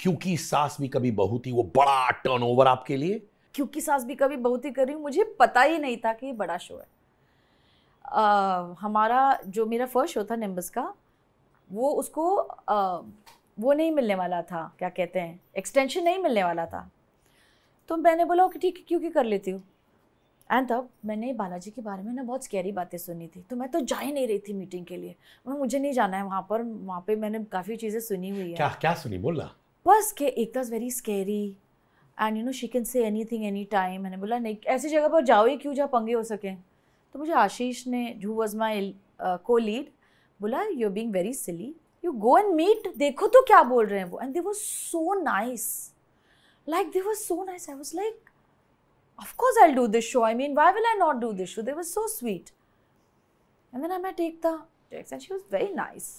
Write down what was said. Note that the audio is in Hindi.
क्योंकि सास भी कभी बहू थी वो बड़ा टर्न ओवर आपके लिए क्योंकि सास भी कभी बहू थी करी मुझे पता ही नहीं था कि ये बड़ा शो है आ, हमारा जो मेरा फर्स्ट शो था निम्बस का वो उसको आ, वो नहीं मिलने वाला था क्या कहते हैं एक्सटेंशन नहीं मिलने वाला था तो मैंने बोला कि ठीक है क्योंकि कर लेती हूँ एंड तब मैंने बालाजी के बारे में ना बहुत स्कैरी बातें सुनी थी तो मैं तो जा ही नहीं रही थी मीटिंग के लिए मुझे नहीं जाना है वहाँ पर वहाँ पे मैंने काफ़ी चीज़ें सुनी हुई है क्या क्या सुनी बोला बस के एक दस very scary and you know she can say anything any time मैंने बोला नहीं ऐसी जगह पर जाओ ही क्यों जहाँ पंगे हो सकें तो मुझे आशीष ने हु वॉज माई को लीड बोला you are being very silly you go and meet देखो तो क्या बोल रहे हैं वो and they was so nice like they was so nice I was like of course I do this show I mean why why will I not do this show? They were so sweet. And then I met Ekta and she